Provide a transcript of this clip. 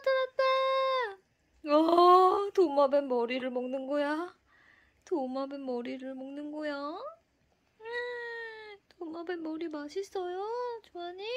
나타났다! 어, 도마뱀 머리를 먹는 거야? 도마뱀 머리를 먹는 거야? 음, 도마뱀 머리 맛있어요? 좋아하니?